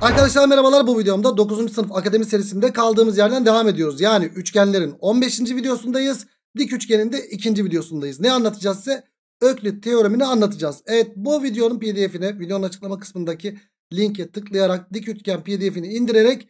Arkadaşlar merhabalar bu videomda 9. sınıf akademi serisinde kaldığımız yerden devam ediyoruz. Yani üçgenlerin 15. videosundayız. Dik üçgenin de 2. videosundayız. Ne anlatacağız size? Öklit teoremini anlatacağız. Evet bu videonun pdf'ine videonun açıklama kısmındaki linke tıklayarak dik üçgen pdf'ini indirerek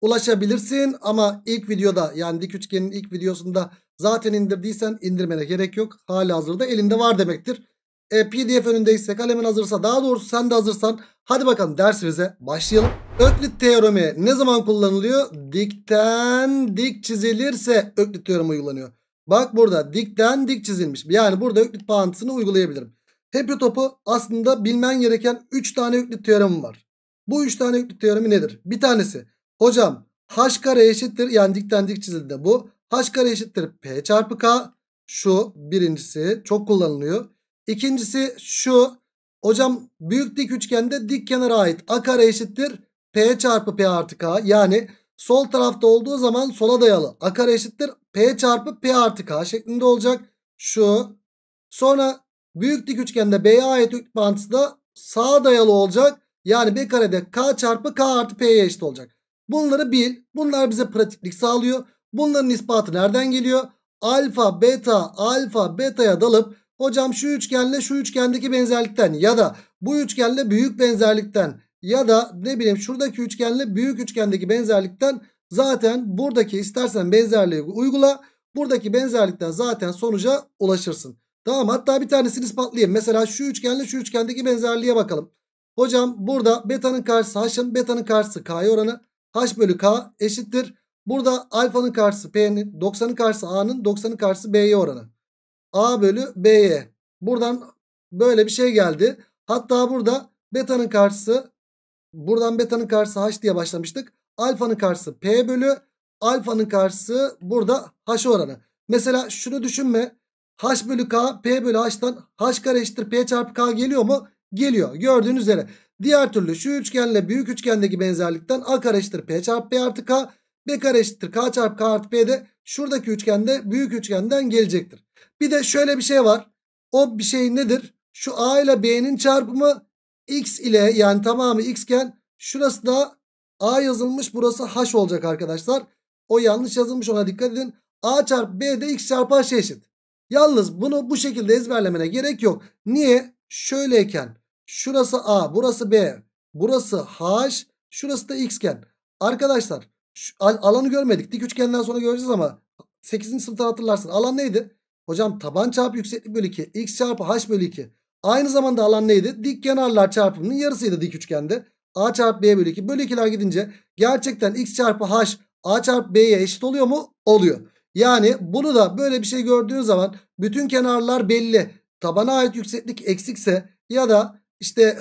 ulaşabilirsin. Ama ilk videoda yani dik üçgenin ilk videosunda zaten indirdiysen indirmene gerek yok. Hali hazırda elinde var demektir. E, pdf önündeyse kalemin hazırsa daha doğrusu sen de hazırsan hadi bakalım dersimize başlayalım. Öklit teoremi ne zaman kullanılıyor? Dikten dik çizilirse Öklit teoremi uygulanıyor. Bak burada dikten dik çizilmiş. Yani burada Öklit bağıntısını uygulayabilirim. Hepi topu aslında bilmen gereken 3 tane Öklit teoremi var. Bu 3 tane Öklit teoremi nedir? Bir tanesi hocam h kare eşittir yani dikten dik çizildi bu. h kare eşittir p çarpı k şu birincisi çok kullanılıyor. İkincisi şu. Hocam büyük dik üçgende dik kenara ait a kare eşittir p çarpı p artı k. Yani sol tarafta olduğu zaman sola dayalı a kare eşittir p çarpı p artı k şeklinde olacak. Şu. Sonra büyük dik üçgende b'ye ait dik mantısı da sağa dayalı olacak. Yani b karede k çarpı k artı p'ye eşit olacak. Bunları bil. Bunlar bize pratiklik sağlıyor. Bunların ispatı nereden geliyor? Alfa, beta, alfa, beta'ya dalıp Hocam şu üçgenle şu üçgendeki benzerlikten ya da bu üçgenle büyük benzerlikten ya da ne bileyim şuradaki üçgenle büyük üçgendeki benzerlikten zaten buradaki istersen benzerliği uygula. Buradaki benzerlikten zaten sonuca ulaşırsın. Tamam hatta bir tanesini ispatlayayım. Mesela şu üçgenle şu üçgendeki benzerliğe bakalım. Hocam burada beta'nın karşısı h'ın beta'nın karşısı k'ya oranı. h bölü k eşittir. Burada alfanın karşısı p'nin 90'ın karşısı a'nın 90'ın karşısı b'ye oranı. A bölü B'ye. Buradan böyle bir şey geldi. Hatta burada beta'nın karşısı buradan beta'nın karşısı H diye başlamıştık. Alfa'nın karşısı P bölü alfa'nın karşısı burada H oranı. Mesela şunu düşünme. H bölü K P bölü H'tan H kare eşittir P çarpı K geliyor mu? Geliyor. Gördüğünüz üzere. Diğer türlü şu üçgenle büyük üçgendeki benzerlikten A kare eşittir P çarpı P artı K. B kare eşittir K çarpı K artı P de şuradaki üçgende büyük üçgenden gelecektir. Bir de şöyle bir şey var. O bir şey nedir? Şu A ile B'nin çarpımı X ile yani tamamı X'ken şurası da A yazılmış burası H olacak arkadaşlar. O yanlış yazılmış ona dikkat edin. A çarp B de X çarp H eşit. Yalnız bunu bu şekilde ezberlemene gerek yok. Niye? Şöyleyken şurası A burası B burası H şurası da X'ken. Arkadaşlar alanı görmedik. Dik üçgenden sonra göreceğiz ama 8. sınıfta hatırlarsın. Alan neydi? Hocam taban çarpı yükseklik bölü 2. X çarpı H bölü 2. Aynı zamanda alan neydi? Dik kenarlar çarpımının yarısıydı dik üçgende. A çarpı B bölü 2. Bölü 2'ler gidince gerçekten X çarpı H A çarpı B'ye eşit oluyor mu? Oluyor. Yani bunu da böyle bir şey gördüğün zaman bütün kenarlar belli. Tabana ait yükseklik eksikse ya da işte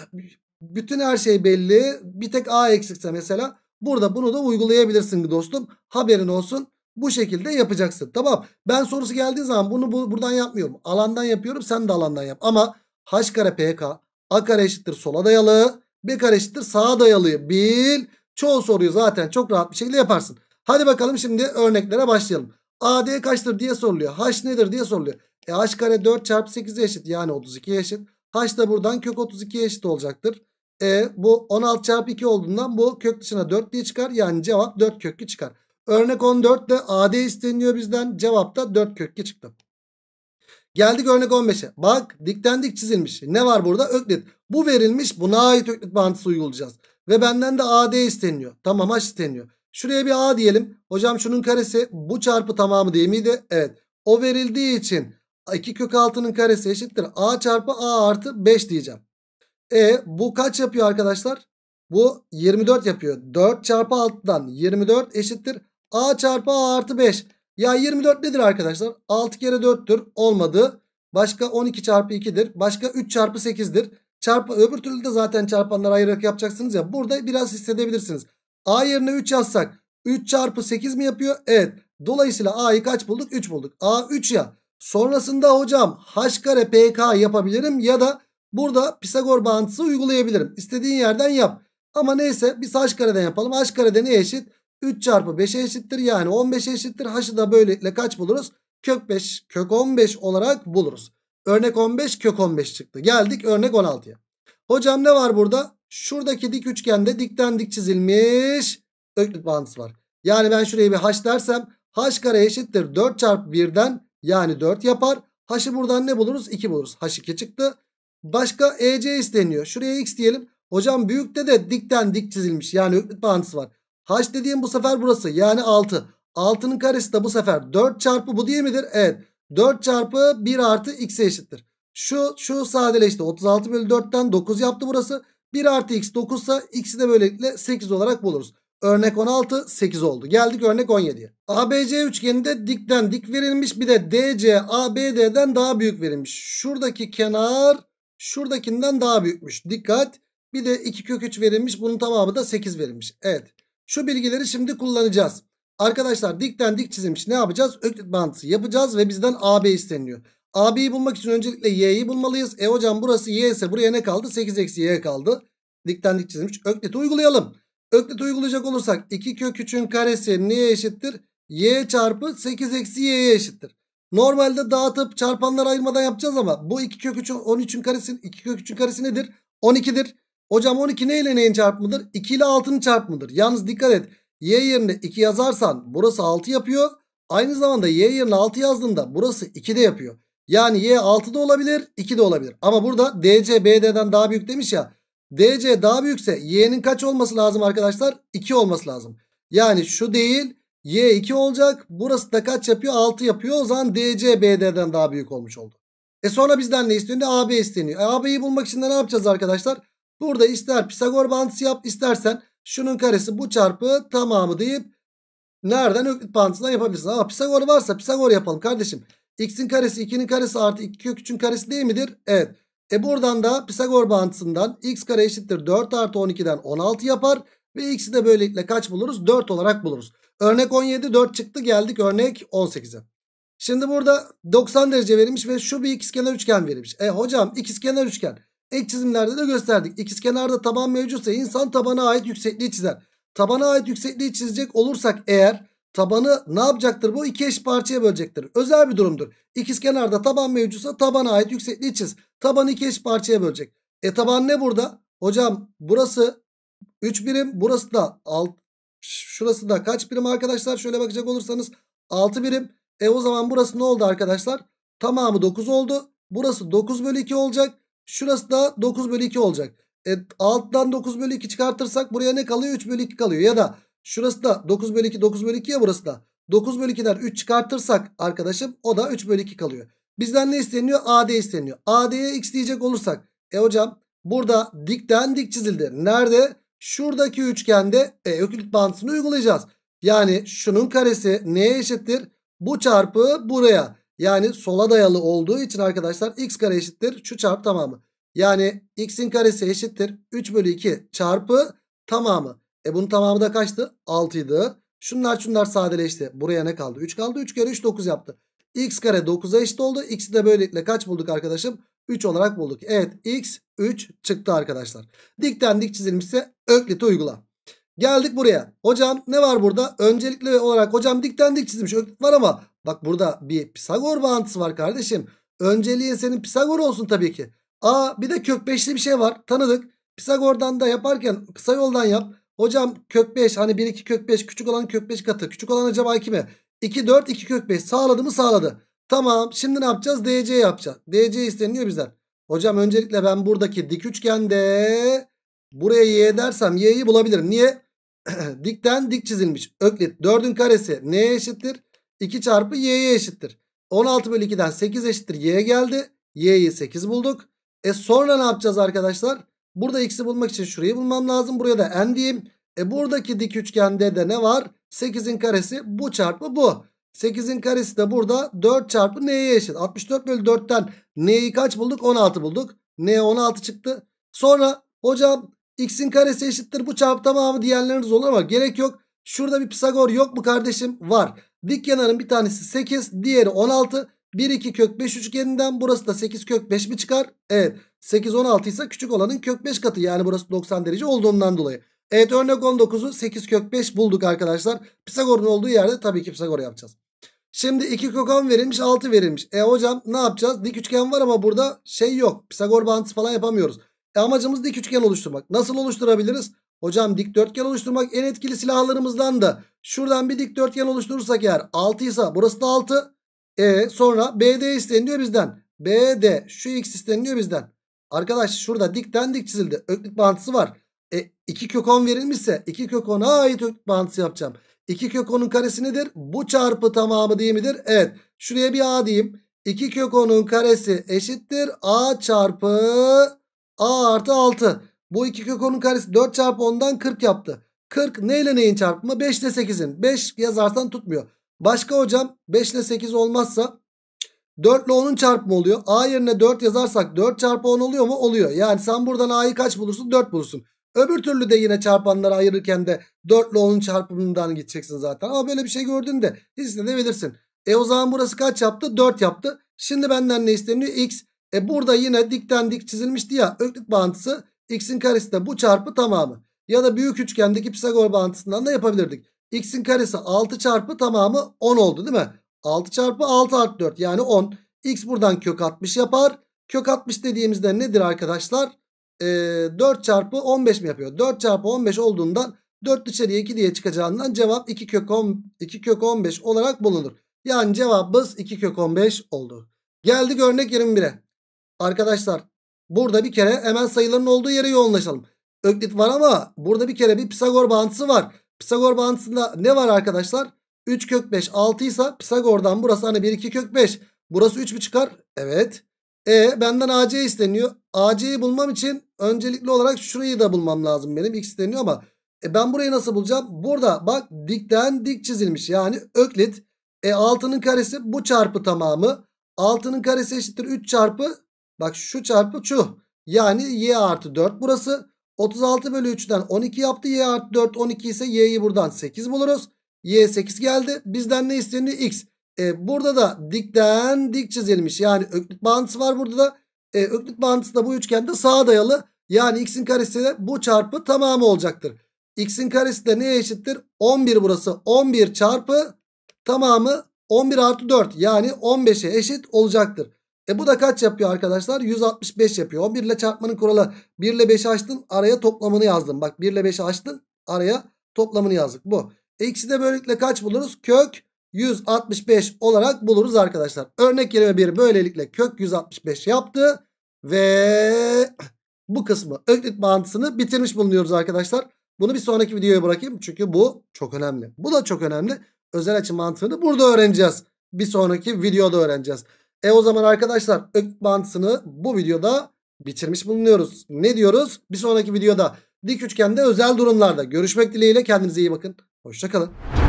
bütün her şey belli. Bir tek A eksikse mesela burada bunu da uygulayabilirsin dostum. Haberin olsun. Bu şekilde yapacaksın. Tamam. Ben sorusu geldiği zaman bunu bu, buradan yapmıyorum. Alandan yapıyorum. Sen de alandan yap. Ama h kare pk a kare eşittir sola dayalı. b kare eşittir sağa dayalı. Bil. Çoğu soruyu zaten çok rahat bir şekilde yaparsın. Hadi bakalım şimdi örneklere başlayalım. AD kaçtır diye soruluyor. H nedir diye soruluyor. E h kare 4 çarpı 8'e eşit. Yani 32 eşit. H da buradan kök 32 eşit olacaktır. E bu 16 çarpı 2 olduğundan bu kök dışına 4 diye çıkar. Yani cevap 4 kökü çıkar. Örnek de AD isteniyor bizden. Cevapta 4 kökle çıktı. Geldik örnek 15'e. Bak dikten dik çizilmiş. Ne var burada? Öklit. Bu verilmiş. Buna ait öklit bağıntısı uygulayacağız. Ve benden de AD isteniyor. Tamam H isteniyor. Şuraya bir A diyelim. Hocam şunun karesi bu çarpı tamamı değil miydi? Evet. O verildiği için 2 kök altının karesi eşittir. A çarpı A artı 5 diyeceğim. E bu kaç yapıyor arkadaşlar? Bu 24 yapıyor. 4 çarpı 6'dan 24 eşittir. A çarpı A artı 5. Ya 24 nedir arkadaşlar? 6 kere 4'tür. Olmadı. Başka 12 çarpı 2'dir. Başka 3 çarpı 8'dir. Çarpı, öbür türlü de zaten çarpanları ayırarak yapacaksınız ya. Burada biraz hissedebilirsiniz. A yerine 3 yazsak 3 çarpı 8 mi yapıyor? Evet. Dolayısıyla A'yı kaç bulduk? 3 bulduk. A 3 ya. Sonrasında hocam H kare PK yapabilirim ya da burada Pisagor bağıntısı uygulayabilirim. İstediğin yerden yap. Ama neyse biz H kareden yapalım. H karede ne eşit? 3 çarpı 5'e eşittir. Yani 15'e eşittir. H'ı da böylelikle kaç buluruz? Kök 5, kök 15 olarak buluruz. Örnek 15, kök 15 çıktı. Geldik örnek 16'ya. Hocam ne var burada? Şuradaki dik üçgende dikten dik çizilmiş öklük bağıntısı var. Yani ben şuraya bir h dersem h kare eşittir 4 çarpı 1'den yani 4 yapar. H'ı buradan ne buluruz? 2 buluruz. H2 çıktı. Başka EC isteniyor. Şuraya x diyelim. Hocam büyükte de dikten dik çizilmiş. Yani öklük bağıntısı var. H dediğim bu sefer burası yani 6. 6'nın karesi de bu sefer 4 çarpı bu değil midir? Evet. 4 çarpı 1 artı x'e eşittir. Şu, şu sadeleşti. 36 bölü 4'ten 9 yaptı burası. 1 artı x 9 ise x'i de böylelikle 8 olarak buluruz. Örnek 16 8 oldu. Geldik örnek 17'ye. ABC üçgeninde dikten dik verilmiş bir de DC ABD'den daha büyük verilmiş. Şuradaki kenar şuradakinden daha büyükmüş. Dikkat bir de 2 kök 3 verilmiş bunun tamamı da 8 verilmiş. Evet şu bilgileri şimdi kullanacağız. Arkadaşlar dikten dik çizilmiş ne yapacağız? Öklit bağıntısı yapacağız ve bizden AB isteniyor. AB'yi bulmak için öncelikle Y'yi bulmalıyız. E hocam burası Y ise buraya ne kaldı? 8 eksi Y kaldı. Dikten dik çizilmiş. Öklit uygulayalım. Öklit uygulayacak olursak 2 kök 3'ün karesi neye eşittir? Y çarpı 8 eksi Y'ye eşittir. Normalde dağıtıp çarpanlar ayırmadan yapacağız ama bu 2 kök 3'ün 13'ün karesi 2 kök 3'ün karesi nedir? 12'dir. Hocam 12 ne ile neyin çarpımıdır? 2 ile 6'nın çarpımıdır. Yalnız dikkat et. Y yerine 2 yazarsan burası 6 yapıyor. Aynı zamanda y yerine 6 yazdığında burası 2 de yapıyor. Yani y 6 da olabilir 2 de olabilir. Ama burada dc bd'den daha büyük demiş ya. dc daha büyükse y'nin kaç olması lazım arkadaşlar? 2 olması lazım. Yani şu değil y 2 olacak. Burası da kaç yapıyor? 6 yapıyor. O zaman dc bd'den daha büyük olmuş oldu. E sonra bizden ne isteniyor? AB isteniyor. E, AB'yi bulmak için de ne yapacağız arkadaşlar? Burada ister Pisagor bantısı yap istersen şunun karesi bu çarpı tamamı deyip nereden Öklit bantısından yapabilirsin. Ama Pisagor varsa Pisagor yapalım kardeşim. X'in karesi 2'nin karesi artı 2 kök 3'ün karesi değil midir? Evet. E buradan da Pisagor bantısından x kare eşittir 4 artı 12'den 16 yapar. Ve x'i de böylelikle kaç buluruz? 4 olarak buluruz. Örnek 17 4 çıktı geldik örnek 18'e. Şimdi burada 90 derece verilmiş ve şu bir ikizkenar üçgen verilmiş. E hocam ikizkenar üçgen. Ek çizimlerde de gösterdik. İkizkenarda taban mevcutsa insan tabana ait yüksekliği çizer. Tabana ait yüksekliği çizecek olursak eğer tabanı ne yapacaktır? Bu iki eş parçaya bölecektir. Özel bir durumdur. İkizkenarda taban mevcutsa tabana ait yüksekliği çiz. Taban iki eş parçaya bölecek. E taban ne burada? Hocam burası 3 birim. Burası da alt. Şurası da kaç birim arkadaşlar? Şöyle bakacak olursanız 6 birim. E o zaman burası ne oldu arkadaşlar? Tamamı 9 oldu. Burası 9 bölü 2 olacak. Şurası da 9 bölü 2 olacak. E, alttan 9 bölü 2 çıkartırsak buraya ne kalıyor? 3 bölü 2 kalıyor. Ya da şurası da 9 bölü 2 9 bölü 2 ya burası da. 9 bölü 2'den 3 çıkartırsak arkadaşım o da 3 bölü 2 kalıyor. Bizden ne isteniyor? AD isteniyor. AD'ye x diyecek olursak. E hocam burada dikten dik çizildi. Nerede? Şuradaki üçgende e, ökülit bağıntısını uygulayacağız. Yani şunun karesi neye eşittir? Bu çarpı buraya. Yani sola dayalı olduğu için arkadaşlar x kare eşittir şu çarp tamamı. Yani x'in karesi eşittir 3 bölü 2 çarpı tamamı. E bunun tamamı da kaçtı? 6 idi. Şunlar şunlar sadeleşti. Buraya ne kaldı? 3 kaldı. 3 kere 3 9 yaptı. x kare 9'a eşit oldu. x'i de böylelikle kaç bulduk arkadaşım? 3 olarak bulduk. Evet x 3 çıktı arkadaşlar. Dikten dik çizilmişse ökliti uygula. Geldik buraya. Hocam ne var burada? Öncelikli olarak hocam dikten dik çizilmiş öklit var ama Bak burada bir Pisagor bağıntısı var kardeşim. Önceliğin senin Pisagor olsun tabii ki. Aa bir de kök 5'li bir şey var. Tanıdık. Pisagor'dan da yaparken kısa yoldan yap. Hocam kök 5 hani 1 2 kök 5 küçük olan kök 5 katı. Küçük olan acaba 2 mi? 2 4 2 kök 5 sağladı mı sağladı. Tamam şimdi ne yapacağız? DC yapacağız. DC isteniyor bizden. Hocam öncelikle ben buradaki dik üçgende buraya y dersem y'yi bulabilirim. Niye? Dikten dik çizilmiş. Öklit 4'ün karesi neye eşittir? 2 çarpı y'ye eşittir. 16 bölü 2'den 8 eşittir y'ye geldi. Y'yi 8 bulduk. E sonra ne yapacağız arkadaşlar? Burada x'i bulmak için şurayı bulmam lazım. Buraya da n diyeyim. E buradaki dik üçgende de ne var? 8'in karesi bu çarpı bu. 8'in karesi de burada 4 çarpı n'ye eşit. 64 bölü 4'ten n'yi kaç bulduk? 16 bulduk. n 16 çıktı. Sonra hocam x'in karesi eşittir bu çarpı tamamı diyenleriniz olur ama gerek yok. Şurada bir Pisagor yok mu kardeşim? Var. Dik kenarın bir tanesi 8 diğeri 16. 1 2 kök 5 üçgeninden burası da 8 kök 5 mi çıkar? Evet 8 16 ise küçük olanın kök 5 katı yani burası 90 derece olduğundan dolayı. Evet örnek 19'u 8 kök 5 bulduk arkadaşlar. Pisagor'un olduğu yerde tabii ki Pisagor yapacağız. Şimdi 2 kök 10 verilmiş 6 verilmiş. E hocam ne yapacağız? Dik üçgen var ama burada şey yok. Pisagor bağıntısı falan yapamıyoruz. E amacımız dik üçgen oluşturmak. Nasıl oluşturabiliriz? Hocam dikdörtgen oluşturmak en etkili silahlarımızdan da. Şuradan bir dikdörtgen oluşturursak eğer 6 ise burası da 6. E sonra BD isteniyor bizden. BD şu x isteniyor bizden. Arkadaş şurada dikten dik çizildi. Öklük bağıntısı var. E 2 kök 10 verilmişse 2 kök 10'a ait öklük bağıntısı yapacağım. 2 kök 10'un karesi nedir? Bu çarpı tamamı değil midir? Evet. Şuraya bir a diyeyim. 2 kök 10'un karesi eşittir a çarpı a artı 6. Bu iki kök 10'un karesi 4 çarpı 10'dan 40 yaptı. 40 neyle neyin çarpımı? 5 ile 8'in. 5 yazarsan tutmuyor. Başka hocam 5 ile 8 olmazsa 4 ile 10'un çarpımı oluyor. A yerine 4 yazarsak 4 çarpı 10 oluyor mu? Oluyor. Yani sen buradan A'yı kaç bulursun? 4 bulursun. Öbür türlü de yine çarpanları ayırırken de 4 ile 10'un çarpımından gideceksin zaten. Ama böyle bir şey gördüğünde hissedebilirsin. E o zaman burası kaç yaptı? 4 yaptı. Şimdi benden ne isteniyor? X. E burada yine dikten dik çizilmişti ya. Öklit bağıntısı x'in karesi de bu çarpı tamamı. Ya da büyük üçgendeki Pisagor bağıntısından da yapabilirdik. x'in karesi 6 çarpı tamamı 10 oldu değil mi? 6 çarpı 6 artı 4 yani 10. x buradan kök 60 yapar. Kök 60 dediğimizde nedir arkadaşlar? Ee, 4 çarpı 15 mi yapıyor? 4 çarpı 15 olduğundan 4 dışarıya 2 diye çıkacağından cevap 2 kök, 10, 2 kök 15 olarak bulunur. Yani cevabımız 2 kök 15 oldu. Geldik örnek 21'e. Arkadaşlar Burada bir kere hemen sayıların olduğu yere yoğunlaşalım. Öklit var ama burada bir kere bir Pisagor bağıntısı var. Pisagor bağıntısında ne var arkadaşlar? 3 kök 5 6 ise Pisagor'dan burası hani 1 2 kök 5. Burası 3 mü çıkar? Evet. E benden AC isteniyor. AC'yi bulmam için öncelikli olarak şurayı da bulmam lazım benim. X isteniyor ama e, ben burayı nasıl bulacağım? Burada bak dikten dik çizilmiş. Yani öklit. E 6'nın karesi bu çarpı tamamı. 6'nın karesi eşittir 3 çarpı Bak şu çarpı şu. Yani y artı 4 burası. 36 bölü 3'ten 12 yaptı. Y artı 4 12 ise y'yi buradan 8 buluruz. Y 8 geldi. Bizden ne isteniyor? X. E, burada da dikten dik çizilmiş. Yani öklit bağıntısı var burada da. E, öklit bağıntısı da bu üçgende sağa dayalı. Yani x'in karesi de bu çarpı tamamı olacaktır. X'in karesi de neye eşittir? 11 burası. 11 çarpı tamamı 11 artı 4 yani 15'e eşit olacaktır. E bu da kaç yapıyor arkadaşlar? 165 yapıyor. 11 ile çarpmanın kuralı. 1 ile 5'i açtın araya toplamını yazdın. Bak 1 ile 5'i açtın araya toplamını yazdık. Bu. Eksi de böylelikle kaç buluruz? Kök 165 olarak buluruz arkadaşlar. Örnek kelime 1 böylelikle kök 165 yaptı. Ve bu kısmı öklit bağıntısını bitirmiş bulunuyoruz arkadaşlar. Bunu bir sonraki videoya bırakayım. Çünkü bu çok önemli. Bu da çok önemli. Özel açı mantığını burada öğreneceğiz. Bir sonraki videoda öğreneceğiz. E o zaman arkadaşlar ök bantısını bu videoda bitirmiş bulunuyoruz. Ne diyoruz? Bir sonraki videoda dik üçgende özel durumlarda görüşmek dileğiyle kendinize iyi bakın. Hoşçakalın.